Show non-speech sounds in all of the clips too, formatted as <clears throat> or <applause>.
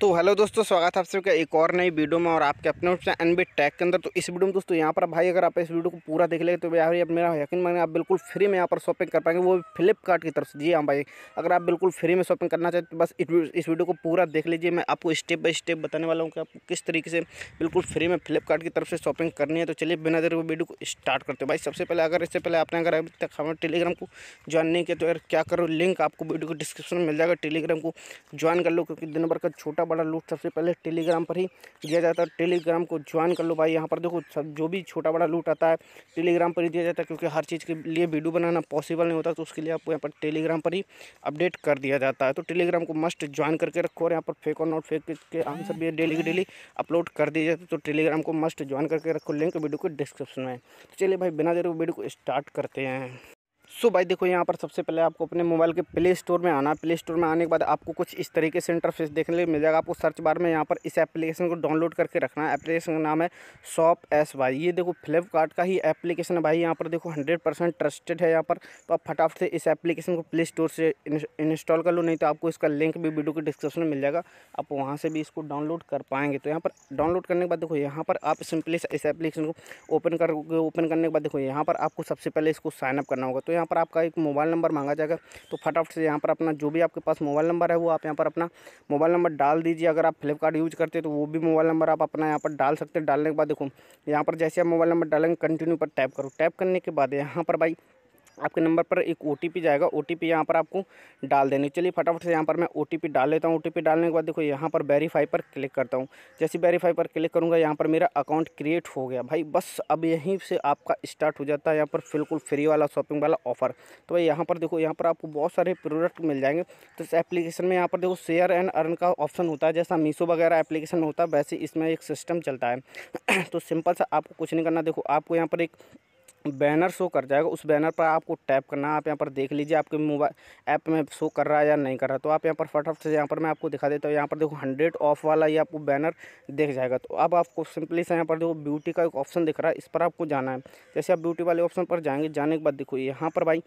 तो हेलो दोस्तों स्वागत है आप सबका एक और नई वीडियो में और आपके अपने एन बी टैग के अंदर तो इस वीडियो में दोस्तों यहाँ पर भाई अगर आप इस वीडियो को पूरा देख लेंगे तो यार अब मेरा यकीन मांगे आप बिल्कुल फ्री में यहाँ पर शॉपिंग कर पाएंगे वो फ्लिपकार्ट की तरफ से जी हाँ भाई अगर आप बिल्कुल फ्री में शॉपिंग करना चाहते तो बस इस वीडियो को पूरा देख लीजिए मैं आपको स्टेप बाई स्टेप बताने वाला हूँ कि आपको किस तरीके से बिल्कुल फ्री में फ्लिपकार्ट की तरफ से शॉपिंग करनी है तो चलिए बिना देर वीडियो को स्टार्ट करते हो भाई सबसे पहले अगर इससे पहले आपने अगर अभी तक हमारे टेलीग्राम को ज्वाइन नहीं किया तो यार क्या करो लिंक आपको वीडियो को डिस्क्रिप्शन में मिल जाएगा टेलीग्राम को ज्वाइन कर लो क्योंकि दिन भर का छोटा बड़ा लूट सबसे पहले टेलीग्राम पर ही दिया जाता है टेलीग्राम को ज्वाइन कर लो भाई यहाँ पर देखो सब जो भी छोटा बड़ा लूट आता है टेलीग्राम पर ही दिया जाता है क्योंकि हर चीज़ के लिए वीडियो बनाना पॉसिबल नहीं होता तो उसके लिए आपको यहाँ पर टेलीग्राम पर ही अपडेट कर दिया जाता है तो टेलीग्राम को मस्ट ज्वाइन करके रखो और यहाँ पर फेक और नॉट फेक के आंसर भी डेली के डेली अपलोड कर दिए है तो टेलीग्राम को मस्ट ज्वाइन करके रखो लिंक वीडियो को डिस्क्रिप्शन में तो चलिए भाई बिना देर वीडियो को स्टार्ट करते हैं सो so भाई देखो यहाँ पर सबसे पहले आपको अपने मोबाइल के प्ले स्टोर में आना प्ले स्टोर में आने के बाद आपको कुछ इस तरीके से इंटरफेस देखने को मिल जाएगा आपको सर्च बार में यहाँ पर इस एप्लीकेशन को डाउनलोड करके रखना है एप्लीकेशन का नाम है शॉप एस भाई ये देखो फ्लिपकार्ट का ही एप्लीकेशन है भाई यहाँ पर देखो हंड्रेड परसेंट ट्रस्टेड है यहाँ पर तो आप फटाफट से इस एप्लीकेशन को प्ले स्टोर से इंस्टॉल कर लो नहीं तो आपको इसका लिंक भी वीडियो के डिस्क्रिप्शन में मिल जाएगा आप वहाँ से भी इसको डाउनलोड कर पाएंगे तो यहाँ पर डाउनलोड करने के बाद देखो यहाँ पर आप सिंपली इस एप्लीकेशन को ओपन कर ओपन करने के बाद देखो यहाँ पर आपको सबसे पहले इसको साइनअप करना होगा तो यहाँ पर आपका एक मोबाइल नंबर मांगा जाएगा तो फटाफट से यहाँ पर अपना जो भी आपके पास मोबाइल नंबर है वो आप यहाँ पर अपना मोबाइल नंबर डाल दीजिए अगर आप फ्लिपकार्ट यूज करते हैं तो वो भी मोबाइल नंबर आप अपना यहाँ पर डाल सकते हैं डालने के बाद देखो यहाँ पर जैसे आप मोबाइल नंबर डालेंगे कंटिन्यू पर टैप करो टैप करने के बाद यहाँ पर भाई आपके नंबर पर एक ओ जाएगा ओ टी यहाँ पर आपको डाल देने चलिए फटाफट से यहाँ पर मैं ओ डाल लेता हूँ ओ डालने के बाद देखो यहाँ पर वेरीफाई पर क्लिक करता हूँ जैसे वेरीफाई पर क्लिक करूँगा यहाँ पर मेरा अकाउंट क्रिएट हो गया भाई बस अब यहीं से आपका स्टार्ट हो जाता है यहाँ पर बिल्कुल फ्री वाला शॉपिंग वाला ऑफर तो भाई यहाँ पर देखो यहाँ पर आपको बहुत सारे प्रोडक्ट मिल जाएंगे तो इस एप्लीकेशन में यहाँ पर देखो शेयर एंड अर्न का ऑप्शन होता है जैसा मीशो वगैरह एप्लीकेशन होता है वैसे इसमें एक सिस्टम चलता है <clears throat> तो सिंपल सा आपको कुछ नहीं करना देखो आपको यहाँ पर एक बैनर शो कर जाएगा उस बैनर पर आपको टैप करना आप यहाँ पर देख लीजिए आपके मोबाइल ऐप में शो कर रहा है या नहीं कर रहा तो आप यहाँ पर फटाफट से यहाँ पर मैं आपको दिखा देता हूँ यहाँ पर देखो हंड्रेड ऑफ वाला ये आपको बैनर देख जाएगा तो अब आपको सिंपली से यहाँ पर देखो ब्यूटी का एक ऑप्शन दिख रहा है इस पर आपको जाना है जैसे आप ब्यूटी वाले ऑप्शन पर जाएंगे जाने के बाद देखो यहाँ पर भाई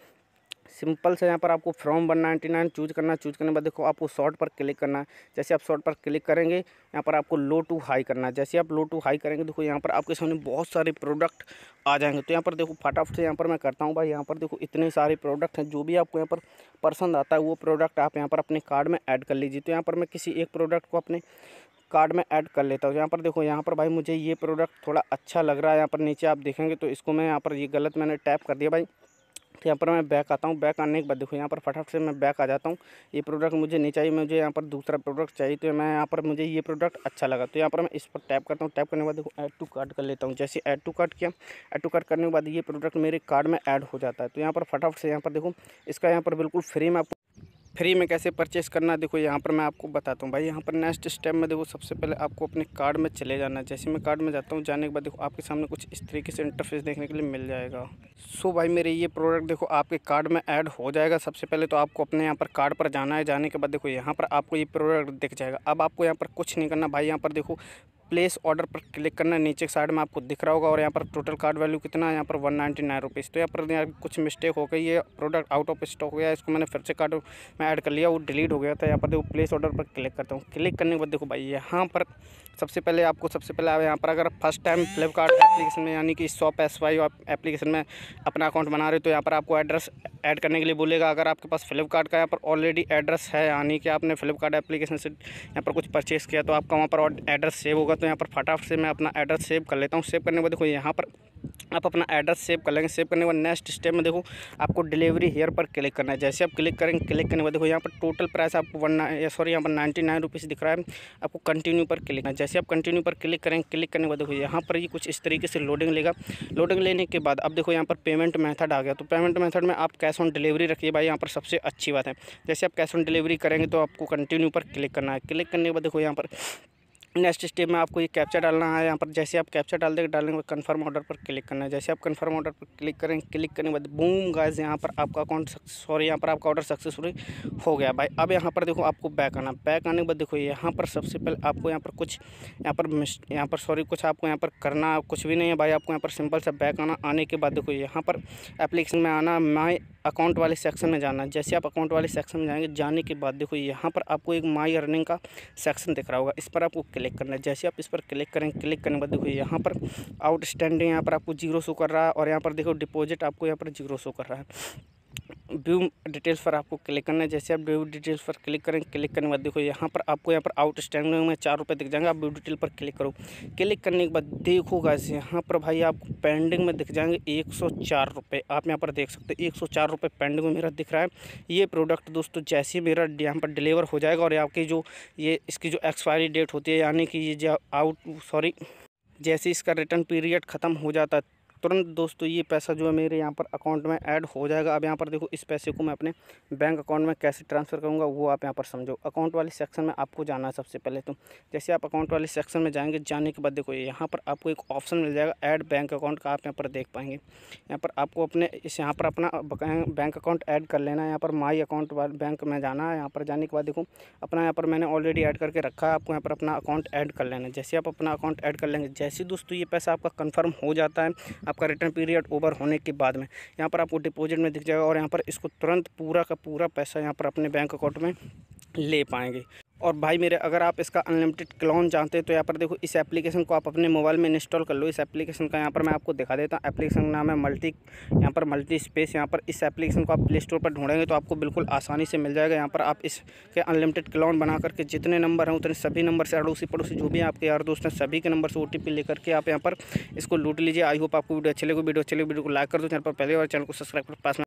सिंपल से यहाँ पर आपको from one ninety nine choose करना चूज करने के बाद देखो आपको शॉर्ट पर क्लिक करना है जैसे आप शॉर्ट पर क्लिक करेंगे यहाँ पर आपको लो टू हाई करना है जैसे आप लो टू हाई करेंगे देखो यहाँ पर आपके सामने बहुत सारे प्रोडक्ट आ जाएंगे तो यहाँ पर देखो फटाफट से यहाँ पर मैं करता हूँ भाई यहाँ पर देखो इतने सारे प्रोडक्ट हैं जो भी आपको यहाँ पर पसंद आता है वो प्रोडक्ट आप यहाँ पर अपने कार्ड में ऐड कर लीजिए तो यहाँ पर मैं किसी एक प्रोडक्ट को अपने कार्ड में ऐड कर लेता हूँ यहाँ पर देखो यहाँ पर भाई मुझे ये प्रोडक्ट थोड़ा अच्छा लग रहा है यहाँ पर नीचे आप देखेंगे तो इसको मैं यहाँ पर ये गलत मैंने टैप कर दिया भाई तो यहाँ पर मैं बैक आता हूँ बैक आने के बाद देखो यहाँ पर फटाफट से मैं बैक आ जाता हूँ ये प्रोडक्ट मुझे नहीं चाहिए मुझे यहाँ पर दूसरा प्रोडक्ट चाहिए तो मैं यहाँ पर मुझे ये प्रोडक्ट अच्छा लगा तो यहाँ पर मैं इस पर टैप करता हूँ टैप करने के बाद देखो एड टू कार्ड कर लेता हूँ जैसे ऐड टू कार्ड किया एड टू कार्ड करने के बाद ये प्रोडक्ट मेरे कार्ड में ऐड हो जाता है तो यहाँ पर फटाफट से यहाँ पर देखो इसका यहाँ पर बिल्कुल फ्री में आपको फ्री में कैसे परचेस करना देखो यहाँ पर मैं आपको बताता हूँ भाई यहाँ पर नेक्स्ट स्टेप में देखो सबसे पहले आपको अपने कार्ड में चले जाना है जैसे मैं कार्ड में जाता हूँ जाने के बाद देखो आपके सामने कुछ इस तरीके से इंटरफेस देखने के लिए मिल जाएगा सो भाई मेरे ये प्रोडक्ट देखो आपके कार्ड में ऐड हो जाएगा सबसे पहले तो आपको अपने यहाँ पर कार्ड पर जाना है जाने के बाद देखो यहाँ पर आपको ये प्रोडक्ट दिख जाएगा अब आपको यहाँ पर कुछ नहीं करना भाई यहाँ पर देखो प्लेस ऑर्डर पर क्लिक करना नीचे साइड में आपको दिख रहा होगा और यहाँ पर टोटल कार्ड वैल्यू कितना है यहाँ पर वन नाइन्टी नाइन रुपीज़ तो यहाँ पर यहाँ कुछ मिस्टेक हो गई है प्रोडक्ट आउट ऑफ स्टॉक हो गया इसको मैंने फिर से कार्ड में ऐड कर लिया वो डिलीट हो गया था यहाँ पर देखो प्लेस ऑर्डर पर क्लिक करता हूँ क्लिक करने के बाद देखो भाई यहाँ पर सबसे पहले आपको सबसे पहले आप यहाँ पर अगर फर्स्ट टाइम फ्लिपकार्ट एप्लीकेशन में यानी कि शॉप एस वाई एप्लीकेशन में अपना अकाउंट बना रहे हो तो यहाँ पर आपको एड्रेस ऐड करने के लिए बोलेगा अगर आपके पास फ्लिपकार्ट का यहाँ पर ऑलरेडी एड्रेस है यानी कि आपने फ्लिपकार्ट एप्लीकेशन से यहाँ पर कुछ परचेज़ किया तो आपका वहाँ पर एड्रेस सेव होगा तो तो यहाँ पर फटाफट से मैं अपना एड्रेस सेव कर लेता हूँ सेव करने के बाद देखो यहाँ पर आप अपना एड्रेस सेव कर लेंगे सेव करने के बाद नेक्स्ट स्टेप में देखो आपको डिलीवरी हेयर पर क्लिक करना है जैसे आप क्लिक करेंगे क्लिक करने के बाद देखो यहाँ पर टोटल प्राइस आपको वन सॉरी यहाँ पर नाइन्टी नाइन रुपीज़ दिख रहा है आपको कंटिन्यू पर क्लिक करना जैसे आप कंटिन्यू पर क्लिक करेंगे क्लिक करने के बाद देखो यहाँ पर ही कुछ इस तरीके से लोडिंग लेगा लोडिंग लेने के बाद अब देखो यहाँ पर पेमेंट मैथड आ गया तो पेमेंट मैथड में आप कैश ऑन डिलीवरी रखिए भाई यहाँ पर सबसे अच्छी बात है जैसे आप कैश ऑन डिलीवरी करेंगे तो आपको कंटिन्यू पर क्लिक करना है क्लिक करने के बाद देखो यहाँ पर नेक्स्ट स्टेप में आपको ये कैप्चा डालना है यहाँ पर जैसे आप कैप्चा डाल देंगे डालने के बाद कन्फर्म ऑर्डर पर क्लिक करना है जैसे आप कन्फर्म ऑर्डर पर क्लिक करें क्लिक करने के बाद बूम गाइस यहाँ पर आपका अकाउंट सॉरी यहाँ पर आपका ऑर्डर सक्सेसफुल हो गया भाई अब यहाँ पर देखो आपको बैक आना बैक आने के बाद देखो यहाँ पर सबसे पहले आपको यहाँ पर कुछ यहाँ पर यहाँ पर सॉरी कुछ आपको यहाँ पर करना कुछ भी नहीं है भाई आपको यहाँ पर सिंपल सा बैक आना आने के बाद देखो यहाँ पर एप्लीकेशन में आना माई अकाउंट वाले सेक्शन में जाना है जैसे आप अकाउंट वाले सेक्शन में जाएंगे जाने के बाद देखो यहाँ पर आपको एक माई अर्निंग का सेक्शन दिख रहा होगा इस पर आपको क्लिक करना है जैसे आप इस पर क्लिक करें क्लिक करने के बाद देखो यहाँ पर आउटस्टैंडिंग यहाँ पर आपको जीरो शो कर रहा है और यहाँ पर देखो डिपॉजिट आपको यहाँ पर जीरो शो कर रहा है व्यू डिटेल्स पर आपको क्लिक करना है जैसे आप व्यू डिटेल्स पर क्लिक करें क्लिक करने के बाद देखो यहाँ पर आपको यहाँ पर आउट स्टैंडिंग में चार रुपये दिख जाएंगे आप व्यू डिटेल पर क्लिक करो क्लिक करने के बाद देखो गाइस यहाँ पर भाई आपको पेंडिंग में दिख जाएंगे एक सौ चार रुपये आप यहाँ पर देख सकते हो एक सौ चार रुपये पेंडिंग में मेरा दिख रहा है ये प्रोडक्ट दोस्तों जैसे मेरा यहाँ पर डिलीवर हो जाएगा और आपकी जो ये इसकी जो एक्सपायरी डेट होती है यानी कि ये जो आउट सॉरी जैसे इसका रिटर्न पीरियड ख़त्म हो जाता है तुरंत दोस्तों ये पैसा जो है मेरे यहाँ पर अकाउंट में ऐड हो जाएगा अब यहाँ पर देखो इस पैसे को मैं अपने बैंक अकाउंट में कैसे ट्रांसफ़र करूँगा वो आप यहाँ पर समझो अकाउंट वाले सेक्शन में आपको जाना है सबसे पहले तो जैसे आप अकाउंट वाले सेक्शन में जाएंगे जाने के बाद देखो यहाँ पर आपको एक ऑप्शन मिल जाएगा ऐड बैंक अकाउंट का आप यहाँ पर देख पाएंगे यहाँ पर आपको अपने इस यहाँ पर अपना बैंक अकाउंट ऐड कर लेना है यहाँ पर माई अकाउंट वाले बैंक में जाना है यहाँ पर जाने के बाद देखो अपना यहाँ पर मैंने ऑलरेडी ऐड करके रखा है आपको यहाँ पर अपना अकाउंट ऐड कर लेना है जैसे आप अपना अकाउंट ऐड कर लेंगे जैसे दोस्तों ये पैसा आपका कन्फर्म हो जाता है आपका रिटर्न पीरियड ओवर होने के बाद में यहाँ पर आपको डिपॉजिट में दिख जाएगा और यहाँ पर इसको तुरंत पूरा का पूरा पैसा यहाँ पर अपने बैंक अकाउंट में ले पाएंगे और भाई मेरे अगर आप इसका अनलिमिटेड क्लोन चाहते हैं तो यहाँ पर देखो इस एप्लीकेशन को आप अपने मोबाइल में इंस्टॉल कर लो इस एप्लीकेशन का यहाँ पर मैं आपको दिखा देता हूँ एप्लीकेशन का नाम है मल्टी यहाँ पर मल्टी स्पेस यहाँ पर इस एप्लीकेशन को आप प्ले स्टोर पर ढूंढेंगे तो आपको बिल्कुल आसानी से मिल जाएगा यहाँ पर आप इसके अनलिमिटेड क्लोन बना करके जितने नंबर हैं उतने सभी नंबर से अड़ोसी पड़ोसी जो भी आपके यार दोस्त हैं सभी के नंबर से ओ लेकर के आप यहाँ पर इसको लूट लीजिए आई होप आपको वीडियो अच्छे लगे वीडियो अच्छे लगे वीडियो को लाइक कर दो चैनल पर पहले और चैनल को सब्सक्राइब कर पास